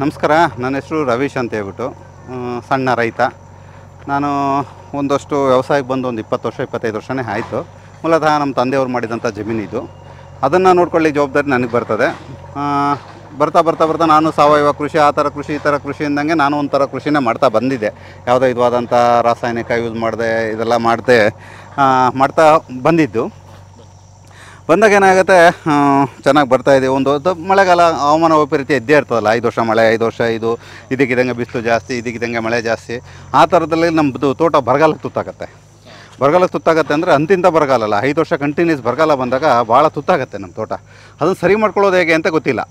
ನಮಸ್ಕಾರ ನನ್ನ ಹೆಸರು ರವೀಶ್ ಅಂತ ಹೇಳ್ಬಿಟ್ಟು ಸಣ್ಣ ರೈತ ನಾನು ಒಂದಷ್ಟು ವ್ಯವಸಾಯಕ್ಕೆ ಬಂದು ಒಂದು ಇಪ್ಪತ್ತು ವರ್ಷ ಇಪ್ಪತ್ತೈದು ವರ್ಷನೇ ಆಯಿತು ಮೂಲತಃ ನಮ್ಮ ತಂದೆಯವ್ರು ಮಾಡಿದಂಥ ಜಮೀನಿದು ಅದನ್ನು ನೋಡ್ಕೊಳ್ಳಿ ಜವಾಬ್ದಾರಿ ನನಗೆ ಬರ್ತದೆ ಬರ್ತಾ ಬರ್ತಾ ಬರ್ತಾ ನಾನು ಸಾವಯವ ಕೃಷಿ ಆ ಥರ ಕೃಷಿ ಈ ಥರ ಕೃಷಿ ಅಂದಂಗೆ ನಾನು ಒಂಥರ ಕೃಷಿನೇ ಮಾಡ್ತಾ ಬಂದಿದ್ದೆ ಯಾವುದೋ ಇದಾದಂಥ ರಾಸಾಯನಿಕ ಯೂಸ್ ಮಾಡಿದೆ ಇದೆಲ್ಲ ಮಾಡಿದೆ ಮಾಡ್ತಾ ಬಂದಿದ್ದು ಬಂದಾಗ ಏನಾಗುತ್ತೆ ಚೆನ್ನಾಗಿ ಬರ್ತಾ ಇದೆ ಒಂದು ಮಳೆಗಾಲ ಹವಾಮಾನ ವೈಪರೀತ್ಯ ಇದ್ದೇ ಇರ್ತದಲ್ಲ ಐದು ವರ್ಷ ಮಳೆ ಐದು ವರ್ಷ ಇದು ಇದಕ್ಕಿದ್ದಂಗೆ ಬಿಸಿಲು ಜಾಸ್ತಿ ಇದಕ್ಕಿದ್ದಂಗೆ ಮಳೆ ಜಾಸ್ತಿ ಆ ಥರದಲ್ಲಿ ನಮ್ಮದು ತೋಟ ಬರಗಾಲಕ್ಕೆ ತುತ್ತಾಗುತ್ತೆ ಬರಗಾಲ ತುತ್ತಾಗುತ್ತೆ ಅಂದರೆ ಅಂತಿಂತ ಬರಗಾಲ ಅಲ್ಲ ಐದು ವರ್ಷ ಕಂಟಿನ್ಯೂಸ್ ಬರಗಾಲ ಬಂದಾಗ ಭಾಳ ತುತ್ತಾಗುತ್ತೆ ನಮ್ಮ ತೋಟ ಅದನ್ನು ಸರಿ ಮಾಡ್ಕೊಳ್ಳೋದು ಹೇಗೆ ಅಂತ ಗೊತ್ತಿಲ್ಲ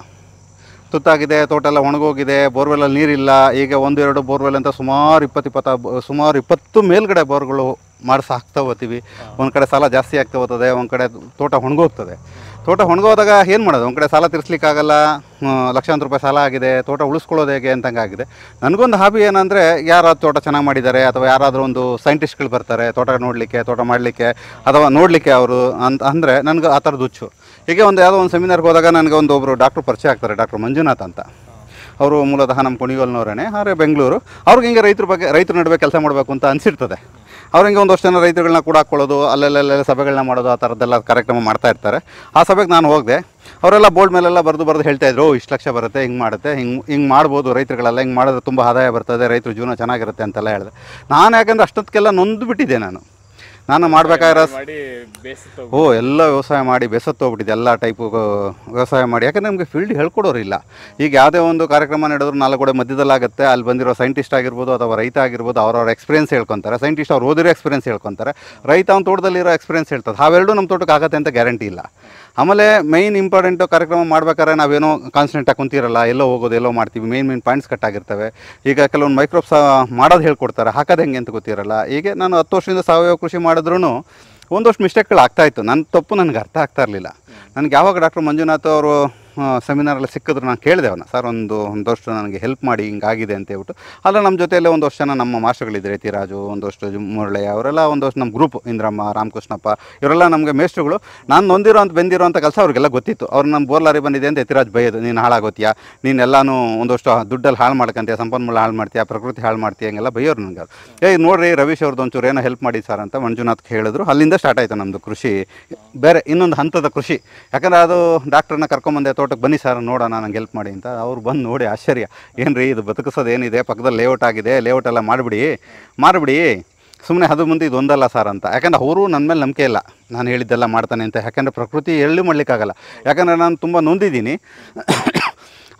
ತುತ್ತಾಗಿದೆ ತೋಟ ಎಲ್ಲ ಒಣಗೋಗಿದೆ ಬೋರ್ವೆಲಲ್ಲಿ ನೀರಿಲ್ಲ ಈಗ ಎರಡು ಬೋರ್ವೆಲ್ ಅಂತ ಸುಮಾರು ಇಪ್ಪತ್ತಿಪ್ಪತ್ತ ಸುಮಾರು ಇಪ್ಪತ್ತು ಮೇಲ್ಗಡೆ ಬೋರ್ಗಳು ಮಾಡಿಸಿ ಹಾಕ್ತಾ ಹೋಗ್ತೀವಿ ಒಂದು ಕಡೆ ಸಾಲ ಜಾಸ್ತಿ ಆಗ್ತಾ ಹೋಗ್ತದೆ ಒಂದು ಕಡೆ ತೋಟ ಒಣಗೋಗ್ತದೆ ತೋಟ ಹೊಣ್ಗೋದಾಗ ಏನು ಮಾಡೋದು ಒಂದು ಕಡೆ ಸಾಲ ತೀರಿಸ್ಲಿಕ್ಕಾಗಲ್ಲ ಲಕ್ಷಾಂತರ ರೂಪಾಯಿ ಸಾಲ ಆಗಿದೆ ತೋಟ ಉಳಿಸ್ಕೊಳ್ಳೋದು ಹೇಗೆ ಅಂತಂಗೆ ಆಗಿದೆ ನನಗೊಂದು ಹಾಬಿ ಏನಂದರೆ ಯಾರಾದ್ರು ತೋಟ ಚೆನ್ನಾಗಿ ಮಾಡಿದ್ದಾರೆ ಅಥವಾ ಯಾರಾದರೂ ಒಂದು ಸೈಂಟಿಸ್ಟ್ಗಳು ಬರ್ತಾರೆ ತೋಟ ನೋಡಲಿಕ್ಕೆ ತೋಟ ಮಾಡಲಿಕ್ಕೆ ಅಥವಾ ನೋಡಲಿಕ್ಕೆ ಅವರು ಅಂತ ಅಂದರೆ ನನಗೆ ಆ ಥರದ್ದು ಹುಚ್ಚು ಹೀಗೆ ಒಂದು ಯಾವುದೋ ಒಂದು ಸೆಮಿನಾರ್ಗೆ ಹೋದಾಗ ನನಗೆ ಒಂದು ಒಬ್ಬರು ಡಾಕ್ಟ್ರು ಪರಿಚಯ ಆಗ್ತಾರೆ ಡಾಕ್ಟರ್ ಮಂಜುನಾಥ್ ಅಂತ ಅವರು ಮೂಲತಃ ನಮ್ಮ ಕುಣಿಗೋಲ್ನವರೇ ಆದರೆ ಬೆಂಗಳೂರು ಅವ್ರಿಗೆ ಹಿಂಗೆ ರೈತರ ಬಗ್ಗೆ ರೈತರ ನಡುವೆ ಕೆಲಸ ಮಾಡಬೇಕು ಅಂತ ಅನಿಸಿರ್ತದೆ ಅವ್ರಂಗೆ ಒಂದಷ್ಟು ಜನ ರೈತರುಗಳನ್ನ ಕೂಡ ಹಾಕ್ಕೊಳ್ಳೋದು ಅಲ್ಲೆಲ್ಲೆಲ್ಲ ಸಭೆಗಳನ್ನ ಮಾಡೋದು ಆ ಥರದ್ದೆಲ್ಲ ಕಾರ್ಯಕ್ರಮ ಮಾಡ್ತಾ ಇರ್ತಾರೆ ಆ ಸಭೆಗೆ ನಾನು ಹೋಗಿದೆ ಅವರೆಲ್ಲ ಬೋರ್ಡ್ ಮೇಲೆಲ್ಲ ಬರೆದು ಬರೆದು ಹೇಳ್ತಾ ಇದ್ರು ಇಷ್ಟು ಲಕ್ಷ ಬರುತ್ತೆ ಹಿಂಗೆ ಮಾಡುತ್ತೆ ಹಿಂಗೆ ಹಿಂಗೆ ಮಾಡ್ಬೋದು ರೈತರುಗಳೆಲ್ಲ ಹಿಂಗೆ ಮಾಡಿದ್ರೆ ತುಂಬ ಆದಾಯ ಬರ್ತದೆ ರೈತರು ಜೀವನ ಚೆನ್ನಾಗಿರುತ್ತೆ ಅಂತೆಲ್ಲ ಹೇಳಿದೆ ನಾನು ಯಾಕಂದರೆ ಅಷ್ಟೊತ್ತಿಗೆಲ್ಲ ನೊಂದು ಬಿಟ್ಟಿದ್ದೆ ನಾನು ನಾನು ಮಾಡ್ಬೇಕಾಗಿರೋ ಓ ಎಲ್ಲ ವ್ಯವಸಾಯ ಮಾಡಿ ಬೇಸತ್ತು ಎಲ್ಲ ಟೈಪ್ ವ್ಯವಸಾಯ ಮಾಡಿ ಯಾಕಂದ್ರೆ ನಮಗೆ ಫೀಲ್ಡ್ ಹೇಳ್ಕೊಡೋರಿಲ್ಲ ಈಗ ಯಾವುದೇ ಒಂದು ಕಾರ್ಯಕ್ರಮ ನಡೆದ್ರು ನಾಲ್ಕು ಆಗುತ್ತೆ ಅಲ್ಲಿ ಬಂದಿರೋ ಸೈಂಟಿಸ್ಟ್ ಆಗಿರ್ಬೋದು ಅಥವಾ ರೈತ ಆಗಿರ್ಬೋದು ಅವ್ರವ್ರ ಎಕ್ಸ್ಪೀರಿಯನ್ಸ್ ಹೇಳ್ಕೊತಾರೆ ಸೈಂಟಿಸ್ಟ್ ಅವ್ರು ಓದಿರೋ ಎಕ್ಸ್ಪೀರಿಯನ್ಸ್ ಹೇಳ್ಕೊತಾರೆ ರೈತ ಅವ್ನ ತೋಟದಲ್ಲಿರೋ ಎಕ್ಸ್ಪೀರಿಯನ್ಸ್ ಹೇಳ್ತಾರೆ ಅವೆರಡೂ ನಮ್ಮ ತೋಟಕ್ಕೆ ಆಗುತ್ತೆ ಅಂತ ಗ್ಯಾರಂಟಿ ಇಲ್ಲ ಆಮೇಲೆ ಮೈನ್ ಇಂಪಾರ್ಟೆಂಟು ಕಾರ್ಯಕ್ರಮ ಮಾಡ್ಬೇಕಾದ್ರೆ ನಾವೇನೋ ಕಾನ್ಸ್ಟೆಂಟ್ ಕುಂತಿರಲ್ಲ ಎಲ್ಲೋ ಹೋಗೋದು ಎಲ್ಲೋ ಮಾಡ್ತೀವಿ ಮೈನ್ ಮೇನ್ ಪಾಯಿಂಟ್ಸ್ ಕಟ್ ಆಗಿರ್ತವೆ ಈಗ ಕೆಲವೊಂದು ಮೈಕ್ರೋಪ್ಸ್ ಮಾಡೋದು ಹೇಳ್ಕೊಡ್ತಾರೆ ಹಾಕೋದು ಹೆಂಗೆ ಅಂತ ಗೊತ್ತಿರಲ್ಲ ಹೀಗೆ ನಾನು ಹತ್ತು ವರ್ಷದಿಂದ ಸಾವಯವ ಕೃಷಿ ಮಾಡಿದ್ರೂ ಒಂದಷ್ಟು ಮಿಸ್ಟೇಕ್ಗಳು ಆಗ್ತಾಯಿತ್ತು ನನ್ನ ತಪ್ಪು ನನಗೆ ಅರ್ಥ ಆಗ್ತಾ ಇರಲಿಲ್ಲ ನನಗೆ ಯಾವಾಗ ಡಾಕ್ಟರ್ ಮಂಜುನಾಥ್ ಅವರು ಸೆಮಿನಾರಲ್ಲಿ ಸಿಕ್ಕಿದ್ರು ನಾನು ಕೇಳಿದೆ ಅವನ ಸರ್ ಒಂದು ಒಂದಷ್ಟು ನನಗೆ ಹೆಲ್ಪ್ ಮಾಡಿ ಹಿಂಗಾಗಿದೆ ಅಂತ ಹೇಳ್ಬಿಟ್ಟು ಅಲ್ಲ ನಮ್ಮ ಜೊತೆಯಲ್ಲೇ ಒಂದು ವರ್ಷ ಜನ ನಮ್ಮ ಮಾಸ್ಟರ್ಗಳಿದ್ದರೆ ತಿರಾಜು ಒಂದಷ್ಟು ಮುರಳಯ್ಯ ಅವರೆಲ್ಲ ಒಂದಷ್ಟು ನಮ್ಮ ಗ್ರೂಪ್ ಇಂದ್ರಮ್ಮ ರಾಮಕೃಷ್ಣಪ್ಪ ಇವರೆಲ್ಲ ನಮಗೆ ಮೇಸ್ಟ್ರುಗಳು ನಾನು ಅಂತ ಬೆಂದಿರೋಂಥ ಕೆಲಸ ಅವ್ರಿಗೆಲ್ಲ ಗೊತ್ತಿತ್ತು ಅವ್ರು ನಮ್ಮ ಬೋರ್ಲಾರಿ ಬಂದಿದೆ ಅಂತ ತಿರಾಜ್ ಬೈಯೋದು ನೀನು ಹಾಳಾಗೋತೀಯಾ ನೀನೆಲ್ಲಾನು ಒಂದಷ್ಟು ದುಡ್ಡಲ್ಲಿ ಹಾಳು ಮಾಡ್ಕೊಂತೀಯ ಸಂಪನ್ಮೂಲ ಹಾಳು ಮಾಡ್ತೀಯಾ ಪ್ರಕೃತಿ ಹಾಳು ಮಾಡ್ತೀಯ ಹಂಗೆಲ್ಲ ಬೈಯೋರು ನನಗೆ ಏ ನೋಡಿರಿ ರವೀಶ್ ಅವ್ರದ್ದು ಒಂಚೂರು ಏನೋ ಹೆಲ್ಪ್ ಮಾಡಿ ಸರ್ ಅಂತ ಮಂಜುನಾಥ್ ಹೇಳಿದ್ರು ಅಲ್ಲಿಂದ ಸ್ಟಾರ್ಟ್ ಆಯಿತು ನಮ್ಮದು ಕೃಷಿ ಬೇರೆ ಇನ್ನೊಂದು ಹಂತದ ಕೃಷಿ ಯಾಕಂದರೆ ಅದು ಡಾಕ್ಟ್ರನ್ನ ಕರ್ಕೊಂಬಂದೆ ತೋಟಕ್ಕೆ ಬನ್ನಿ ಸರ್ ನೋಡೋಣ ನಂಗೆ ಹೆಲ್ಪ್ ಮಾಡಿ ಅಂತ ಅವ್ರು ಬಂದು ನೋಡಿ ಆಶ್ಚರ್ಯ ಏನು ರೀ ಇದು ಬದುಕಿಸೋದು ಏನಿದೆ ಪಕ್ಕದಲ್ಲಿ ಲೇಔಟ್ ಆಗಿದೆ ಲೇಔಟ್ ಎಲ್ಲ ಮಾಡಿಬಿಡಿ ಮಾಡಿಬಿಡಿ ಸುಮ್ಮನೆ ಅದು ಮುಂದೆ ಇದೊಂದಲ್ಲ ಒಂದಲ್ಲ ಸರ್ ಅಂತ ಯಾಕಂದ್ರೆ ಅವರು ನನ್ನ ಮೇಲೆ ನಂಬಿಕೆ ಇಲ್ಲ ನಾನು ಹೇಳಿದ್ದೆಲ್ಲ ಮಾಡ್ತಾನೆ ಅಂತ ಯಾಕಂದರೆ ಪ್ರಕೃತಿ ಎಳ್ಳು ಮಾಡಲಿಕ್ಕಾಗಲ್ಲ ಯಾಕಂದರೆ ನಾನು ತುಂಬ ನೊಂದಿದ್ದೀನಿ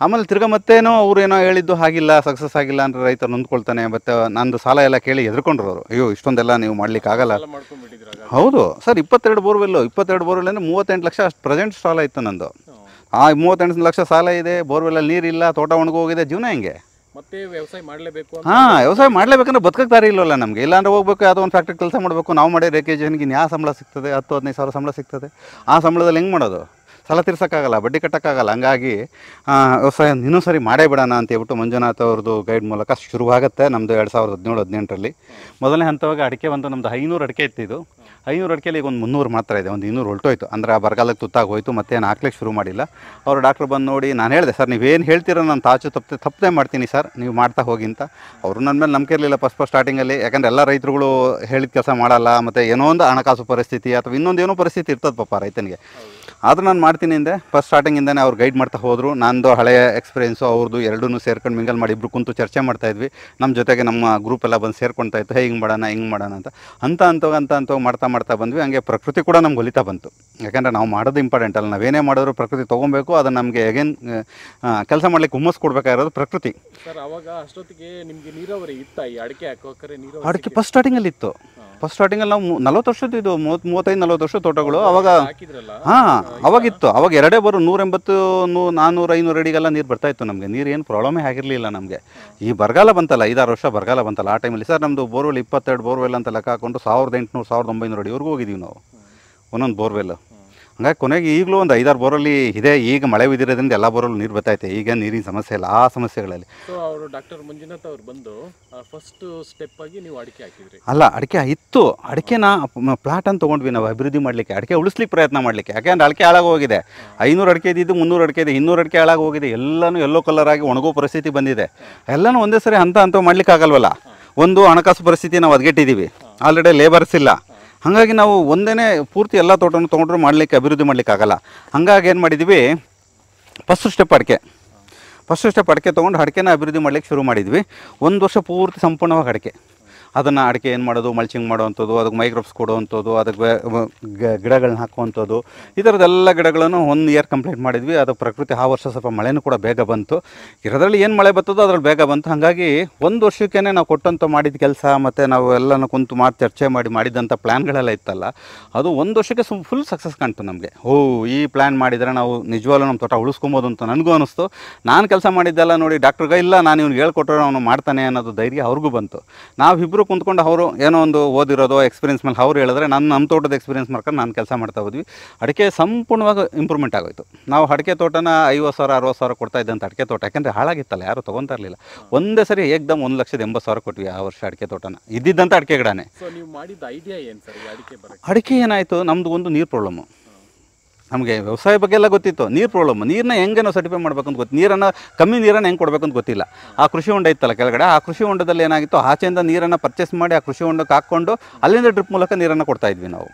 ಆಮೇಲೆ ತಿರ್ಗ ಮತ್ತೇನೋ ಏನೋ ಹೇಳಿದ್ದು ಹಾಗಿಲ್ಲ ಸಕ್ಸಸ್ ಆಗಿಲ್ಲ ಅಂದರೆ ರೈತ ನೊಂದ್ಕೊಳ್ತಾನೆ ಮತ್ತು ನಂದು ಸಾಲ ಎಲ್ಲ ಕೇಳಿ ಎದ್ಕೊಂಡ್ರು ಅವರು ಅಯ್ಯೋ ಇಷ್ಟೊಂದೆಲ್ಲ ನೀವು ಮಾಡಲಿಕ್ಕಾಗಲ್ಲ ಹೌದು ಸರ್ ಇಪ್ಪತ್ತೆರಡು ಬೋರ್ವೆಲ್ಲು ಇಪ್ಪತ್ತೆರಡು ಬೋರ್ವೆಲ್ ಅಂದರೆ ಮೂವತ್ತೆಂಟು ಲಕ್ಷ ಅಷ್ಟು ಪ್ರೆಸೆಂಟ್ ಸಾಲ ಇತ್ತು ನಂದು ಆ ಮೂವತ್ತೆಂಟು ಲಕ್ಷ ಸಾಲ ಇದೆ ಬೋರ್ವೆಲ್ಲಲ್ಲಿ ನೀರಿಲ್ಲ ತೋಟ ಒಣಗೋಗಿದೆ ಜೀವನ ಹೆಂಗೆ ಮತ್ತೆ ವ್ಯವಸಾಯ ಮಾಡಲೇಬೇಕು ಹಾಂ ವ್ಯವಸಾಯ ಮಾಡಲೇಬೇಕಂದ್ರೆ ಬದುಕಕ್ಕೆ ತಾರಿ ಇಲ್ಲವಲ್ಲ ನಮಗೆ ಇಲ್ಲಾಂದ್ರೆ ಹೋಗ್ಬೇಕು ಯಾವುದೋ ಒಂದು ಫ್ಯಾಕ್ಟ್ರಿ ಕೆಲಸ ಮಾಡಬೇಕು ನಾವು ಮಾಡೇ ರೇಕೇಜನ್ಗೆ ಯಾವ ಸಂಬಳ ಸಿಗ್ತದೆ ಹತ್ತು ಹದಿನೈದು ಸಾವಿರ ಸಂಬಳ ಸಿಗ್ತದೆ ಆ ಸಂಬಳದಲ್ಲಿ ಹೆಂಗೆ ಮಾಡೋದು ಸಾಲ ತೀರ್ಸೋಕ್ಕಾಗಲ್ಲ ಬಡ್ಡಿ ಕಟ್ಟೋಕ್ಕಾಗಲ್ಲ ಹಂಗಾಗಿ ವ್ಯವಸಾಯ ಇನ್ನೂ ಸರಿ ಮಾಡೇ ಬಿಡೋಣ ಅಂತ ಹೇಳ್ಬಿಟ್ಟು ಮಂಜುನಾಥ್ ಅವ್ರದ್ದು ಗೈಡ್ ಮೂಲಕ ಶುರುವಾಗುತ್ತೆ ನಮ್ಮದು ಎರಡು ಸಾವಿರದ ಹದಿನೇಳು ಹದಿನೆಂಟರಲ್ಲಿ ಮೊದಲನೇ ಹಂತವಾಗಿ ಅಡಿಕೆ ಬಂದು ನಮ್ದು ಐನೂರು ಅಡಿಕೆ ಇತ್ತು ಇದು ಐನೂರು ಅಡಿಕೆಯಲ್ಲಿ ಈಗ ಒಂದು ಮುನ್ನೂರು ಮಾತ್ರ ಇದೆ ಒಂದು ಇನ್ನೂರು ಹೊರಟೋಯ್ತು ಅಂದರೆ ಆ ಬರಗಾಲಕ್ಕೆ ತುತ್ತಾಗಿ ಹೋಯ್ತು ಮತ್ತೆ ಏನು ಹಾಕ್ಲಿಕ್ಕೆ ಶುರು ಮಾಡಿಲ್ಲ ಅವರು ಡಾಕ್ಟ್ರು ಬಂದು ನೋಡಿ ನಾನು ಹೇಳಿದೆ ಸರ್ ನೀವೇನು ಹೇಳ್ತೀರೋ ನಾನು ತಾಚು ತಪ್ಪೆ ತಪ್ಪದೆ ಮಾಡ್ತೀನಿ ಸರ್ ನೀವು ಮಾಡ್ತಾ ಹೋಗಿ ಅಂತ ಅವರು ನನ್ನ ಮೇಲೆ ನಂಬಿಕೆ ಇರಲಿಲ್ಲ ಫಸ್ಟ್ ಫಸ್ಟ್ ಸ್ಟಾರ್ಟಿಂಗಲ್ಲಿ ಯಾಕಂದರೆ ಎಲ್ಲ ರೈತರುಗಳು ಹೇಳಿದ ಕೆಲಸ ಮಾಡಲ್ಲ ಮತ್ತು ಏನೋ ಒಂದು ಹಣಕಾಸು ಪರಿಸ್ಥಿತಿ ಅಥವಾ ಇನ್ನೊಂದೇನೋ ಪರಿಸ್ಥಿತಿ ಇರ್ತದೆ ಪಾಪ ರೈತನಿಗೆ ಆದರೂ ನಾನು ಮಾಡ್ತೀನಿ ಅಂದೆ ಫಸ್ಟ್ ಸ್ಟಾರ್ಟಿಂಗಿಂದಾನೆ ಅವ್ರು ಗೈಡ್ ಮಾಡ್ತಾ ಹೋದರು ನಂದು ಹಳೆಯ ಎಕ್ಸ್ಪೀರಿಯನ್ಸು ಅವ್ರದ್ದು ಎರಡೂ ಸೇರ್ಕೊಂಡು ಮಿಂಗಲ್ ಮಾಡಿ ಇಬ್ಬರು ಕುಂತು ಚರ್ಚೆ ಮಾಡ್ತಾ ಇದ್ವಿ ನಮ್ಮ ಜೊತೆಗೆ ನಮ್ಮ ಗ್ರೂಪ್ ಎಲ್ಲ ಬಂದು ಸೇರ್ಕೊತಾ ಇತ್ತು ಹೇ ಹಿಂಗೆ ಮಾಡೋಣ ಹಿಂಗೆ ಮಾಡೋಣ ಅಂತ ಅಂತ ಅಂತ ಅಂತ ಅಂತ ಮಾಡ್ತಾ ಮಾಡ್ತಾ ಬಂದ್ವಿ ಹಂಗೆ ಪ್ರಕೃತಿ ಕೂಡ ನಮ್ಗೆ ಹೊಲಿತಾ ಬಂತು ಯಾಕಂದ್ರೆ ನಾವು ಮಾಡೋದು ಇಂಪಾರ್ಟೆಂಟ್ ಅಲ್ಲ ನಾವೇನೇ ಮಾಡಿದ್ರು ಪ್ರಕೃತಿ ತೊಗೊಬೇಕು ಅದು ನಮಗೆ ಅಗೇನ್ ಕೆಲಸ ಮಾಡ್ಲಿಕ್ಕೆ ಹುಮ್ಮಸ್ ಕೊಡಬೇಕಾಗಿರೋದು ಪ್ರಕೃತಿ ಸರ್ ಅವಾಗ ಅಷ್ಟೊತ್ತಿಗೆ ನಿಮಗೆ ನೀರಾವರಿ ಇತ್ತ ಈ ಅಡಿಕೆ ಹಾಕೋಕರೆ ನೀರಾವರಿ ಅಡಿಕೆ ಫಸ್ಟ್ ಸ್ಟಾರ್ಟಿಂಗಲ್ಲಿ ಇತ್ತು ಫಸ್ಟ್ ಸ್ಟಾರ್ಟಿಂಗಲ್ಲಿ ನಾವು ನಲವತ್ತು ವರ್ಷದಿದ್ದು ಇದು ಮೂವತ್ತು ಮೂವತ್ತೈದು ನಲ್ವತ್ತು ವರ್ಷ ತೋಟಗಳು ಅವಾಗ ಹಾಂ ಅವಾಗಿತ್ತು ಅವಾಗ ಎರಡೇ ಬರು ನೂರೆಂಬತ್ತು ನೂ ನಾನ್ನೂರು ಐನೂರು ಅಡಿಗೆಲ್ಲ ನೀರು ಬರ್ತಾ ಇತ್ತು ನಮಗೆ ನೀರು ಏನು ಪ್ರಾಬ್ಲಮೇ ಆಗಿರಲಿಲ್ಲ ನಮಗೆ ಈ ಬರಗಾಲ ಬಂತಲ್ಲ ಐದಾರು ವರ್ಷ ಬರಗಾಲ ಬಂತಲ್ಲ ಆ ಟೈಮಲ್ಲಿ ಸರ್ ನಮ್ಮದು ಬೋರ್ವೆಲ್ ಇಪ್ಪತ್ತೆರಡು ಬೋರ್ವೆಲ್ ಅಂತ ಲೆಕ್ಕ ಹಾಕೊಂಡು ಸಾವಿರದ ಎಂಟುನೂರು ಸಾವಿರದ ಒಂಬೈನೂರು ಅಡಿವರೆಗೂ ಹೋಗಿದ್ದೀವಿ ನಾವು ಒಂದೊಂದು ಬೋರ್ವೆಲ್ ಹಂಗಾಗಿ ಕೊನೆಗೆ ಈಗಲೂ ಒಂದು ಐದಾರು ಬೋರಲ್ಲಿ ಇದೆ ಈಗ ಮಳೆ ಬಿದ್ದಿರೋದ್ರಿಂದ ಎಲ್ಲ ಬೋರಲ್ಲಿ ನೀರು ಬರ್ತೈತೆ ಈಗ ನೀರಿನ ಸಮಸ್ಯೆ ಇಲ್ಲ ಆ ಸಮಸ್ಯೆಗಳಲ್ಲಿ ಅವರು ಡಾಕ್ಟರ್ ಬಂದು ಫಸ್ಟ್ ಸ್ಟೆಪ್ ಆಗಿ ನೀವು ಅಡಿಕೆ ಹಾಕಿದ್ರಿ ಅಲ್ಲ ಅಡಿಕೆ ಇತ್ತು ಅಡಿಕೆನ ಅಂತ ತೊಗೊಂಡ್ವಿ ನಾವು ಅಭಿವೃದ್ಧಿ ಮಾಡಲಿಕ್ಕೆ ಅಡಿಕೆ ಉಳಿಸ್ಲಿಕ್ಕೆ ಪ್ರಯತ್ನ ಮಾಡಲಿಕ್ಕೆ ಅಂದ್ರೆ ಅಡಿಕೆ ಹೋಗಿದೆ ಐನೂರು ಅಡಿಕೆ ಇದ್ದಿದ್ದು ಮುನ್ನೂರು ಅಡಿಕೆ ಇದೆ ಇನ್ನೂರು ಅಡಿಕೆ ಹೋಗಿದೆ ಎಲ್ಲನೂ ಎಲ್ಲೋ ಕಲರ್ ಆಗಿ ಒಣಗೋ ಪರಿಸ್ಥಿತಿ ಬಂದಿದೆ ಎಲ್ಲನೂ ಒಂದೇ ಸರಿ ಹಂತ ಹಂತ ಮಾಡ್ಲಿಕ್ಕೆ ಆಗಲ್ವಲ್ಲ ಒಂದು ಹಣಕಾಸು ಪರಿಸ್ಥಿತಿ ನಾವು ಒದಗಿಟ್ಟಿದ್ದೀವಿ ಆಲ್ರೆಡಿ ಲೇಬರ್ಸ್ ಇಲ್ಲ ಹಾಗಾಗಿ ನಾವು ಒಂದೇ ಪೂರ್ತಿ ಎಲ್ಲ ತೋಟವನ್ನು ತೊಗೊಂಡ್ರು ಮಾಡಲಿಕ್ಕೆ ಅಭಿವೃದ್ಧಿ ಆಗಲ್ಲ ಹಾಗಾಗಿ ಏನು ಮಾಡಿದ್ವಿ ಫಸ್ಟ್ ಸ್ಟೆಪ್ ಅಡಿಕೆ ಫಸ್ಟ್ ಸ್ಟೆಪ್ ಅಡಿಕೆ ತೊಗೊಂಡು ಅಡಿಕೆನ ಅಭಿವೃದ್ಧಿ ಮಾಡಲಿಕ್ಕೆ ಶುರು ಮಾಡಿದ್ವಿ ಒಂದು ವರ್ಷ ಪೂರ್ತಿ ಸಂಪೂರ್ಣವಾಗಿ ಅಡಿಕೆ ಅದನ್ನು ಅಡಿಕೆ ಏನು ಮಾಡೋದು ಮಲ್ಚಿಂಗ್ ಮಾಡುವಂಥದ್ದು ಅದಕ್ಕೆ ಮೈಕ್ರೋಬ್ಸ್ ಕೊಡುವಂಥದ್ದು ಅದಕ್ಕೆ ಗಿಡಗಳನ್ನ ಹಾಕುವಂಥದ್ದು ಈ ಥರದ್ದೆಲ್ಲ ಗಿಡಗಳನ್ನು ಒಂದು ಇಯರ್ ಕಂಪ್ಲೀಟ್ ಮಾಡಿದ್ವಿ ಅದು ಪ್ರಕೃತಿ ಆ ವರ್ಷ ಸ್ವಲ್ಪ ಮಳೆನೂ ಕೂಡ ಬೇಗ ಬಂತು ಇರೋದ್ರಲ್ಲಿ ಏನು ಮಳೆ ಬರ್ತದೋ ಅದ್ರಲ್ಲಿ ಬೇಗ ಬಂತು ಹಾಗಾಗಿ ಒಂದು ವರ್ಷಕ್ಕೇ ನಾವು ಕೊಟ್ಟಂಥ ಮಾಡಿದ ಕೆಲಸ ಮತ್ತು ನಾವು ಎಲ್ಲನೂ ಕುಂತು ಮಾಡಿ ಚರ್ಚೆ ಮಾಡಿ ಮಾಡಿದಂಥ ಪ್ಲ್ಯಾನ್ಗಳೆಲ್ಲ ಇತ್ತಲ್ಲ ಅದು ಒಂದು ವರ್ಷಕ್ಕೆ ಸುಮ್ ಫುಲ್ ಸಕ್ಸಸ್ ಕಾಣ್ತು ನಮಗೆ ಓ ಈ ಪ್ಲ್ಯಾನ್ ಮಾಡಿದರೆ ನಾವು ನಿಜವಾಗ್ಲೂ ನಮ್ಮ ತೋಟ ಉಳಿಸ್ಕೊಬೋದು ಅಂತ ನನಗೂ ಅನಿಸ್ತು ನಾನು ಕೆಲಸ ಮಾಡಿದ್ದೆಲ್ಲ ನೋಡಿ ಡಾಕ್ಟ್ರಿಗೆ ಇಲ್ಲ ನಾನು ಇವ್ನಿಗೆ ಹೇಳ್ಕೊಟ್ರೆ ಅವನು ಮಾಡ್ತಾನೆ ಅನ್ನೋದು ಧೈರ್ಯ ಅವ್ರಿಗೂ ಬಂತು ನಾವಿಬ್ಬರು ಇಬ್ಬರು ಕುಂತ್ಕೊಂಡು ಅವರು ಏನೋ ಒಂದು ಓದಿರೋದು ಎಕ್ಸ್ಪೀರಿಯನ್ಸ್ ಮೇಲೆ ಅವ್ರು ಹೇಳಿದ್ರೆ ನಾನು ನಮ್ಮ ತೋಟದ ಎಕ್ಸ್ಪೀರಿಯನ್ಸ್ ಮಾಡ್ಕೊಂಡು ನಾನು ಕೆಲಸ ಮಾಡ್ತಾ ಹೋದ್ವಿ ಅಡಿಕೆ ಸಂಪೂರ್ಣವಾಗಿ ಇಂಪ್ರೂವ್ಮೆಂಟ್ ಆಗೋಯ್ತು ನಾವು ಅಡಿಕೆ ತೋಟನ ಐವತ್ತು ಸಾವಿರ ಅರವತ್ತು ಸಾವಿರ ಕೊಡ್ತಾ ಇದ್ದಂಥ ಅಡಿಕೆ ತೋಟ ಯಾಕೆಂದರೆ ಹಾಳಾಗಿತ್ತಲ್ಲ ಯಾರು ತೊಗೊತಾ ಇರಲಿಲ್ಲ ಒಂದೇ ಸರಿ ಏಕ್ದಮ್ ಒಂದು ಲಕ್ಷದ ಎಂಬತ್ತು ಸಾವಿರ ಕೊಟ್ವಿ ಆ ವರ್ಷ ಅಡಿಕೆ ತೋಟನ ಇದ್ದಿದ್ದಂಥ ಅಡಿಕೆ ಗಿಡನೇ ಅಡಿಕೆ ಏನಾಯಿತು ನಮ್ಮದು ಒಂದು ನೀರು ಪ್ರಾಬ್ಲಮ್ಮು ನಮಗೆ ವ್ಯವಸಾಯ ಬಗ್ಗೆ ಎಲ್ಲ ಗೊತ್ತಿತ್ತು ನೀರು ಪ್ರಾಬ್ಲಮ್ ನೀರನ್ನ ಹೆಂಗೆ ನಾವು ಸರ್ಟಿಫೈ ಅಂತ ಗೊತ್ತು ನೀರನ್ನು ಕಮ್ಮಿ ನೀರನ್ನು ಹೆಂಗೆ ಕೊಡಬೇಕಂತ ಗೊತ್ತಿಲ್ಲ ಆ ಕೃಷಿ ಹೊಂಡ ಇತ್ತಲ್ಲ ಕೆಳಗಡೆ ಆ ಕೃಷಿ ಹೊಂಡದಲ್ಲಿ ಏನಾಗಿತ್ತು ಆಚೆಯಿಂದ ನೀರನ್ನು ಪರ್ಚೇಸ್ ಮಾಡಿ ಆ ಕೃಷಿ ಹೊಂಡಕ್ಕೆ ಹಾಕ್ಕೊಂಡು ಅಲ್ಲಿಂದ ಡ್ರಿಪ್ ಮೂಲಕ ನೀರನ್ನು ಇದ್ವಿ ನಾವು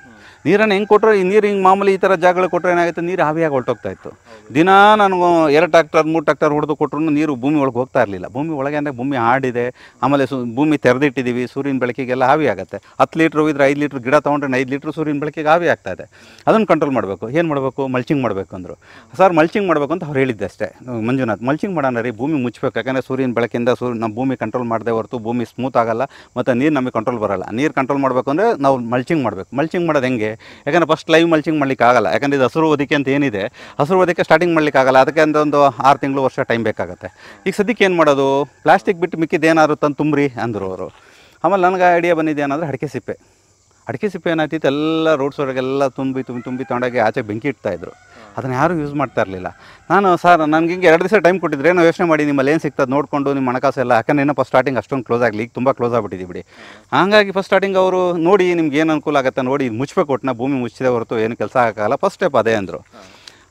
ನೀರನ್ನು ಹೆಂಗೆ ಕೊಟ್ಟರೆ ಈ ನೀರು ಹಿಂಗೆ ಮಾಮೂಲಿ ಈ ಥರ ಜಾಗಗಳು ಕೊಟ್ಟರೆ ಏನಾಗುತ್ತೆ ನೀರು ಹಾವಿಯಾಗಿ ಹೊರಟೋಗ್ತಾ ಇತ್ತು ದಿನ ನಾನು ಎರಡು ಟ್ಯಾಕ್ಟರ್ ಮೂರು ಟ್ಯಾಕ್ಟರ್ ಹೊಡೆದು ಕೊಟ್ಟರು ನೀರು ಭೂಮಿ ಒಳಗೆ ಹೋಗ್ತಾ ಇರಲಿಲ್ಲ ಭೂಮಿ ಒಳಗೆ ಅಂದರೆ ಭೂಮಿ ಹಾಡಿದೆ ಆಮೇಲೆ ಸು ಭೂಮಿ ತೆರೆದಿಟ್ಟಿದ್ದೀವಿ ಸೂರ್ಯನ ಬೆಳಕಿಗೆಲ್ಲ ಹಾವಿ ಆಗುತ್ತೆ ಹತ್ತು ಲೀಟ್ರ್ ಹೋಗಿದ್ರೆ ಐದು ಲೀಟ್ರ್ ಗಿಡ ತೊಗೊಂಡ್ರೆ ಐದು ಲೀಟ್ರ್ ಸೂರ್ಯನ ಬೆಳಕಿಗೆ ಹಾವಿ ಆಗ್ತಾ ಇದೆ ಅದನ್ನು ಕಂಟ್ರೋಲ್ ಮಾಡಬೇಕು ಏನು ಮಾಡಬೇಕು ಮಲ್ಚಿಂಗ್ ಮಾಡಬೇಕು ಅಂದರು ಸರ್ ಮಲ್ಚಿಂಗ್ ಮಾಡಬೇಕು ಅಂತ ಅವ್ರು ಹೇಳಿದ್ದೆ ಅಷ್ಟೇ ಮಂಜುನಾಥ್ ಮಲ್ಚಿಂಗ್ ಮಾಡೋಣ ರೀ ಭೂಮಿ ಮುಚ್ಚಬೇಕು ಯಾಕಂದರೆ ಸೂರ್ಯನ ಬೆಳಕಿಂದ ಸೂರ್ಯ ನಮ್ಮ ಭೂಮಿ ಕಂಟ್ರೋಲ್ ಮಾಡದೆ ಹೊರತು ಭೂಮಿ ಸ್ಮೂತ್ ಆಗಲ್ಲ ಮತ್ತು ನೀರು ನಮಗೆ ಕಂಟ್ರೋಲ್ ಬರಲ್ಲ ನೀರು ಕಂಟ್ರೋಲ್ ಮಾಡಬೇಕು ಅಂದರೆ ನಾವು ಮಲ್ಚಿಂಗ್ ಮಾಡಬೇಕು ಮಲ್ಚಿಂಗ್ ಮಾಡೋದು ಹೆಂಗೆ ಮಲ್ಚಿಂಗ್ಗೆ ಯಾಕಂದರೆ ಫಸ್ಟ್ ಲೈವ್ ಮಲ್ಚಿಂಗ್ ಮಾಡ್ಲಿಕ್ಕೆ ಆಗಲ್ಲ ಯಾಕಂದರೆ ಇದು ಹಸಿರು ಹೊದಿಕೆ ಅಂತ ಏನಿದೆ ಹಸಿರು ಒದಿಕೆ ಸ್ಟಾರ್ಟಿಂಗ್ ಮಾಡಲಿಕ್ಕೆ ಆಗಲ್ಲ ಅದಕ್ಕೆ ಅಂತ ಒಂದು ಆರು ತಿಂಗಳು ವರ್ಷ ಟೈಮ್ ಬೇಕಾಗುತ್ತೆ ಈಗ ಸದ್ಯಕ್ಕೆ ಏನು ಮಾಡೋದು ಪ್ಲಾಸ್ಟಿಕ್ ಬಿಟ್ಟು ಮಿಕ್ಕಿದ್ದು ಏನಾದ್ರು ತಂದು ತುಂಬ್ರಿ ಅಂದರು ಅವರು ಆಮೇಲೆ ನನಗೆ ಐಡಿಯಾ ಬಂದಿದೆ ಏನಂದರೆ ಅಡಿಕೆ ಸಿಪ್ಪೆ ಅಡಿಕೆ ಸಿಪ್ಪೆ ಏನಾಯ್ತಿತ್ತು ಎಲ್ಲ ರೋಡ್ ತುಂಬಿ ತುಂಬಿ ತುಂಬಿ ತೊಂಡಾಗಿ ಆಚೆ ಬೆಂಕಿ ಇಡ್ತಾಯಿದ್ರು ಅದನ್ನು ಯಾರೂ ಯೂಸ್ ಮಾಡ್ತಾ ಇರಲಿಲ್ಲ ನಾನು ಸರ್ ನನಗೆ ಹಿಂಗೆ ಎರಡು ದಿವಸ ಟೈಮ್ ಕೊಟ್ಟಿದ್ರೆ ಏನೋ ಯೋಚನೆ ಮಾಡಿ ನಿಮ್ಮಲ್ಲಿ ಏನು ಸಿಗ್ತದೆ ನೋಡಿಕೊಂಡು ನಿಮ್ಮ ಹಣಕಾಸು ಎಲ್ಲ ಯಾಕಂದ್ರೆ ಏನೋ ಫಸ್ಟ್ ಸ್ಟಾರ್ಟಿಂಗ್ ಅಷ್ಟೊಂದು ಕ್ಲೋಸ್ ಆಗಲಿ ಈಗ ತುಂಬ ಕ್ಲೋಸ್ ಆಗಿಬಿಟ್ಟಿದ್ದೀವಿ ಬಿಡಿ ಹಾಗಾಗಿ ಫಸ್ಟ್ ಸ್ಟಾರ್ಟಿಂಗ್ ಅವರು ನೋಡಿ ನಿಮ್ಗೆ ಏನು ಅನುಕೂಲ ಆಗುತ್ತೆ ನೋಡಿ ಇದು ಮುಚ್ಚಬೇಕು ಭೂಮಿ ಮುಚ್ಚಿದೆ ಹೊರತು ಏನು ಕೆಲಸ ಆಗೋಕ್ಕಾಗಲ್ಲ ಫಸ್ಟ್ ಸ್ಟೆಪ್ ಅದೇ ಅಂದರು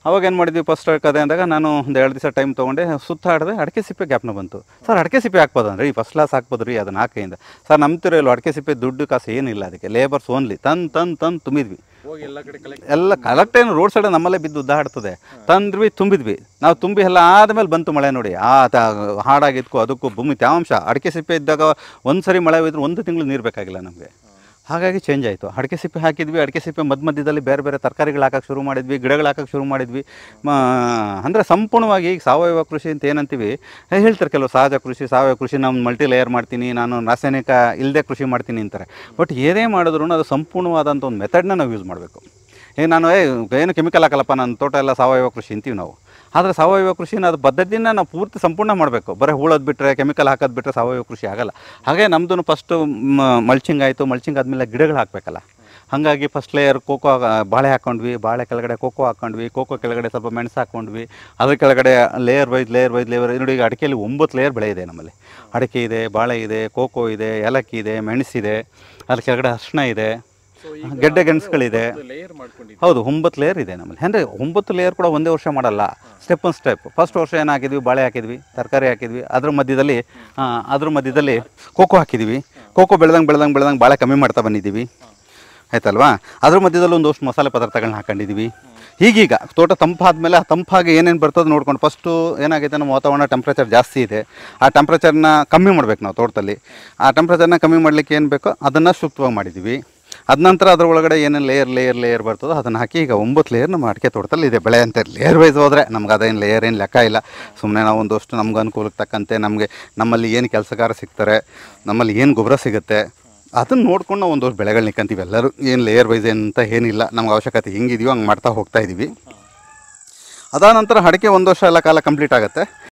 ಅವಾಗ ಏನು ಮಾಡಿದ್ವಿ ಫಸ್ಟ್ ಅದೇ ಅಂದಾಗ ನಾನು ಒಂದು ಎರಡು ದಿವಸ ಟೈಮ್ ತೊಗೊಂಡೆ ಸುತ್ತಾಡಿದೆ ಅಡಿಕೆ ಸಿಪ್ಪೆ ಗ್ಯಾಪ್ನ ಬಂತು ಸರ್ ಅಡಕೆ ಸಿಪ್ಪೆ ಹಾಕ್ಬೋದು ಅಂದರೆ ಈ ಫಸ್ಟ್ ಕ್ಲಾಸ್ ಹಾಕ್ಬೋದು ರೀ ಅದನ್ನ ಹಾಕಿಂದ ಸರ್ ನಂಬ್ತಿರೋ ಇಲ್ಲೋ ಅಡಿಕೆ ಸಿಪ್ಪೆ ದುಡ್ಡು ಕಾಸು ಏನಿಲ್ಲ ಅದಕ್ಕೆ ಲೇಬರ್ಸ್ ಓನ್ಲಿ ತಂದು ತಂದು ತಂದು ತುಂಬಿದ್ವಿ ಎಲ್ಲ ಕಲೆಕ್ಟ್ ಏನು ರೋಡ್ ಸೈಡ್ ನಮ್ಮಲ್ಲೇ ಬಿದ್ದು ಉದ್ದ ಆಡ್ತದೆ ತಂದ್ವಿ ತುಂಬಿದ್ವಿ ನಾವು ತುಂಬಿ ಎಲ್ಲ ಆದಮೇಲೆ ಬಂತು ಮಳೆ ನೋಡಿ ಆ ಹಾಡಾಗಿದ್ಕು ಅದಕ್ಕೂ ಭೂಮಿ ತ್ಯಾವಾಂಶ ಅಡಿಕೆ ಸಿಪ್ಪೆ ಇದ್ದಾಗ ಒಂದ್ಸರಿ ಮಳೆ ಇದ್ರೂ ಒಂದು ತಿಂಗಳು ನೀರು ಬೇಕಾಗಿಲ್ಲ ನಮಗೆ ಹಾಗಾಗಿ ಚೇಂಜ್ ಆಯಿತು ಅಡಿಕೆ ಸಿಪ್ಪೆ ಹಾಕಿದ್ವಿ ಅಡಿಕೆ ಸಿಪ್ಪೆ ಮಧ್ಯ ಮಧ್ಯದಲ್ಲಿ ಬೇರೆ ಬೇರೆ ತರಕಾರಿಗಳು ಹಾಕೋಕ್ಕೆ ಶುರು ಮಾಡಿದ್ವಿ ಗಿಡಗಳು ಹಾಕೋಕ್ಕೆ ಶುರು ಮಾಡಿದ್ವಿ ಅಂದರೆ ಸಂಪೂರ್ಣವಾಗಿ ಈಗ ಸಾವಯವ ಕೃಷಿ ಅಂತ ಏನಂತೀವಿ ಹೇಳ್ತಾರೆ ಕೆಲವು ಸಹಜ ಕೃಷಿ ಸಾವಯವ ಕೃಷಿ ನಾನು ಮಲ್ಟಿ ಲೇಯರ್ ಮಾಡ್ತೀನಿ ನಾನು ರಾಸಾಯನಿಕ ಇಲ್ಲದೆ ಕೃಷಿ ಮಾಡ್ತೀನಿ ಅಂತಾರೆ ಬಟ್ ಏನೇ ಮಾಡಿದ್ರೂ ಅದು ಸಂಪೂರ್ಣವಾದಂಥ ಒಂದು ಮೆಥಡ್ನ ನಾವು ಯೂಸ್ ಮಾಡಬೇಕು ಏ ನಾನು ಏನು ಕೆಮಿಕಲ್ ಹಾಕಲ್ಲಪ್ಪ ನನ್ನ ತೋಟ ಎಲ್ಲ ಸಾವಯವ ಕೃಷಿ ಅಂತೀವಿ ನಾವು ಆದರೆ ಸಾವಯವ ಕೃಷಿನ ಅದು ಪದ್ಧತಿಯನ್ನು ನಾವು ಪೂರ್ತಿ ಸಂಪೂರ್ಣ ಮಾಡಬೇಕು ಬರೀ ಹೂಳೋದು ಬಿಟ್ಟರೆ ಕೆಮಿಕಲ್ ಹಾಕೋದು ಬಿಟ್ಟರೆ ಸಾವಯವ ಕೃಷಿ ಆಗಲ್ಲ ಹಾಗೆ ನಮ್ಮದು ಫಸ್ಟು ಮಲ್ಚಿಂಗ್ ಆಯಿತು ಮಲ್ಚಿಂಗ್ ಆದಮೇಲೆ ಗಿಡಗಳು ಹಾಕಬೇಕಲ್ಲ ಹಾಗಾಗಿ ಫಸ್ಟ್ ಲೇಯರ್ ಕೋಕೋ ಬಾಳೆ ಹಾಕೊಂಡ್ವಿ ಬಾಳೆ ಕೆಳಗಡೆ ಕೋಕೋ ಹಾಕೊಂಡ್ವಿ ಕೋಕೋ ಕೆಳಗಡೆ ಸ್ವಲ್ಪ ಮೆಣಸು ಹಾಕ್ಕೊಂಡ್ವಿ ಅದ್ರ ಕೆಳಗಡೆ layer wise layer wise layer ನೋಡಿ ಈಗ ಅಡಿಕೆಯಲ್ಲಿ ಒಂಬತ್ತು ಲೇಯರ್ ಬೆಳೆ ಇದೆ ನಮ್ಮಲ್ಲಿ ಅಡಿಕೆ ಇದೆ ಬಾಳೆ ಇದೆ ಕೋಕೋ ಇದೆ ಏಲಕ್ಕಿ ಇದೆ ಮೆಣಸಿದೆ ಅದ್ರ ಕೆಳಗಡೆ ಅರ್ಶಿಣ ಇದೆ ಗೆಡ್ಡೆ ಗೆಣಸುಗಳಿದೆ ಹೌದು ಒಂಬತ್ತು ಲೇಯರ್ ಇದೆ ನಮ್ಮಲ್ಲಿ ಅಂದರೆ ಒಂಬತ್ತು ಲೇಯರ್ ಕೂಡ ಒಂದೇ ವರ್ಷ ಮಾಡಲ್ಲ ಸ್ಟೆಪ್ ಒನ್ ಸ್ಟೆಪ್ ಫಸ್ಟ್ ವರ್ಷ ಏನು ಹಾಕಿದ್ವಿ ಬಾಳೆ ಹಾಕಿದ್ವಿ ತರಕಾರಿ ಹಾಕಿದ್ವಿ ಅದ್ರ ಮಧ್ಯದಲ್ಲಿ ಅದ್ರ ಮಧ್ಯದಲ್ಲಿ ಕೋಕೋ ಹಾಕಿದ್ವಿ ಕೋಕೋ ಬೆಳೆದಂಗೆ ಬೆಳೆದಂಗೆ ಬೆಳೆದಂಗೆ ಬಾಳೆ ಕಮ್ಮಿ ಮಾಡ್ತಾ ಬಂದಿದ್ದೀವಿ ಆಯ್ತಲ್ವಾ ಅದ್ರ ಮಧ್ಯದಲ್ಲಿ ಒಂದಷ್ಟು ಮಸಾಲೆ ಪದಾರ್ಥಗಳನ್ನ ಹಾಕೊಂಡಿದ್ದೀವಿ ಈಗೀಗ ತೋಟ ತಂಪಾದ ಮೇಲೆ ಆ ತಂಪಾಗಿ ಏನೇನು ಬರ್ತದೆ ನೋಡ್ಕೊಂಡು ಫಸ್ಟು ಏನಾಗೈತೆ ನಮ್ಮ ವಾತಾವರಣ ಟೆಂಪ್ರೇಚರ್ ಜಾಸ್ತಿ ಇದೆ ಆ ಟೆಂಪ್ರೇಚರ್ನ ಕಮ್ಮಿ ಮಾಡ್ಬೇಕು ನಾವು ತೋಟದಲ್ಲಿ ಆ ಟೆಂಪ್ರೇಚರ್ನ ಕಮ್ಮಿ ಮಾಡಲಿಕ್ಕೆ ಏನು ಬೇಕೋ ಅದನ್ನು ಸೂಕ್ತವಾಗಿ ಮಾಡಿದ್ದೀವಿ ಅದ ನಂತರ ಒಳಗಡೆ ಏನೇನು ಲೇಯರ್ ಲೇಯರ್ ಲೇಯರ್ ಬರ್ತದೋ ಅದನ್ನು ಹಾಕಿ ಈಗ ಒಂಬತ್ತು ಲೇಯರ್ ನಮ್ಮ ಅಡಿಕೆ ತೋಟದಲ್ಲಿ ಇದೆ ಬೆಳೆ ಅಂತ ಲೇಯರ್ ವೈಸ್ ಹೋದರೆ ನಮ್ಗೆ ಅದೇನು ಲೇಯರ್ ಏನು ಲೆಕ್ಕ ಇಲ್ಲ ಸುಮ್ಮನೆ ನಾವು ಒಂದಷ್ಟು ನಮ್ಗೆ ಅನುಕೂಲಕ್ಕೆ ತಕ್ಕಂತೆ ನಮಗೆ ನಮ್ಮಲ್ಲಿ ಏನು ಕೆಲಸಗಾರ ಸಿಗ್ತಾರೆ ನಮ್ಮಲ್ಲಿ ಏನು ಗೊಬ್ಬರ ಸಿಗುತ್ತೆ ಅದನ್ನು ನೋಡ್ಕೊಂಡು ನಾವು ಒಂದಷ್ಟು ಬೆಳೆಗಳು ನಿಂತೀವಿ ಎಲ್ಲರೂ ಏನು ಲೇಯರ್ ವೈಸ್ ಅಂತ ಏನಿಲ್ಲ ನಮ್ಗೆ ಅವಶ್ಯಕತೆ ಹೆಂಗಿದೆಯೋ ಹಂಗೆ ಮಾಡ್ತಾ ಹೋಗ್ತಾ ಇದ್ದೀವಿ ಅದಾದ ನಂತರ ಅಡಿಕೆ ಒಂದು ವರ್ಷ ಎಲ್ಲ ಕಾಲ ಕಂಪ್ಲೀಟ್ ಆಗುತ್ತೆ